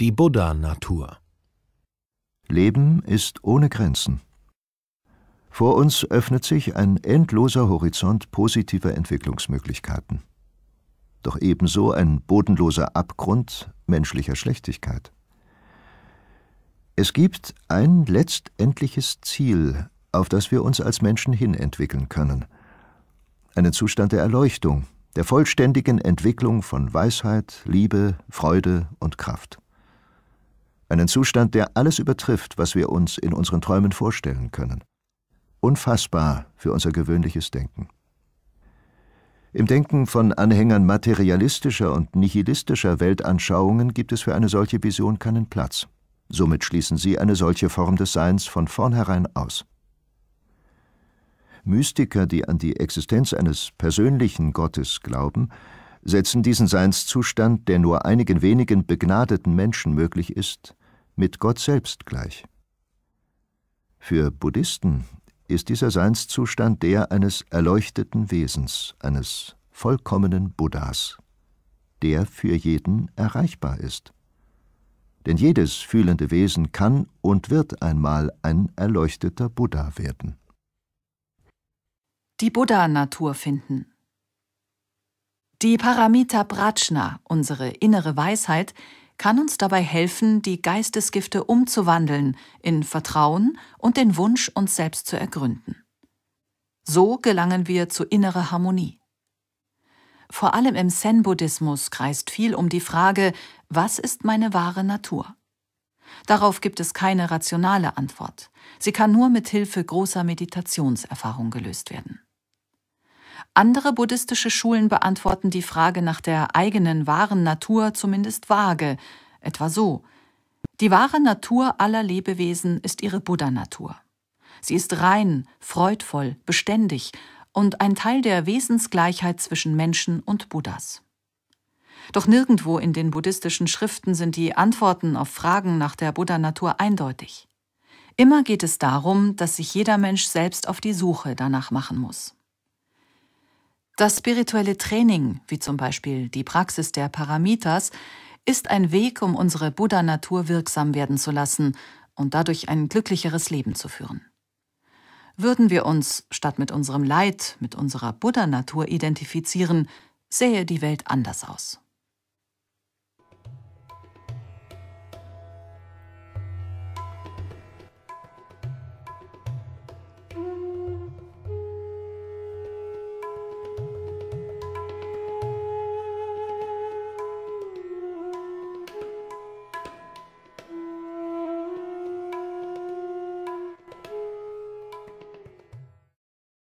Die Buddha-Natur Leben ist ohne Grenzen. Vor uns öffnet sich ein endloser Horizont positiver Entwicklungsmöglichkeiten. Doch ebenso ein bodenloser Abgrund menschlicher Schlechtigkeit. Es gibt ein letztendliches Ziel, auf das wir uns als Menschen hin entwickeln können – einen Zustand der Erleuchtung, der vollständigen Entwicklung von Weisheit, Liebe, Freude und Kraft. Einen Zustand, der alles übertrifft, was wir uns in unseren Träumen vorstellen können. Unfassbar für unser gewöhnliches Denken. Im Denken von Anhängern materialistischer und nihilistischer Weltanschauungen gibt es für eine solche Vision keinen Platz. Somit schließen sie eine solche Form des Seins von vornherein aus. Mystiker, die an die Existenz eines persönlichen Gottes glauben, setzen diesen Seinszustand, der nur einigen wenigen begnadeten Menschen möglich ist, mit Gott selbst gleich. Für Buddhisten ist dieser Seinszustand der eines erleuchteten Wesens, eines vollkommenen Buddhas, der für jeden erreichbar ist. Denn jedes fühlende Wesen kann und wird einmal ein erleuchteter Buddha werden die Buddha-Natur finden. Die Paramita Prajna, unsere innere Weisheit, kann uns dabei helfen, die Geistesgifte umzuwandeln in Vertrauen und den Wunsch, uns selbst zu ergründen. So gelangen wir zu innerer Harmonie. Vor allem im Zen-Buddhismus kreist viel um die Frage, was ist meine wahre Natur? Darauf gibt es keine rationale Antwort. Sie kann nur mit Hilfe großer Meditationserfahrung gelöst werden. Andere buddhistische Schulen beantworten die Frage nach der eigenen wahren Natur zumindest vage, etwa so. Die wahre Natur aller Lebewesen ist ihre Buddha-Natur. Sie ist rein, freudvoll, beständig und ein Teil der Wesensgleichheit zwischen Menschen und Buddhas. Doch nirgendwo in den buddhistischen Schriften sind die Antworten auf Fragen nach der Buddha-Natur eindeutig. Immer geht es darum, dass sich jeder Mensch selbst auf die Suche danach machen muss. Das spirituelle Training, wie zum Beispiel die Praxis der Paramitas, ist ein Weg, um unsere Buddha-Natur wirksam werden zu lassen und dadurch ein glücklicheres Leben zu führen. Würden wir uns statt mit unserem Leid mit unserer Buddha-Natur identifizieren, sähe die Welt anders aus.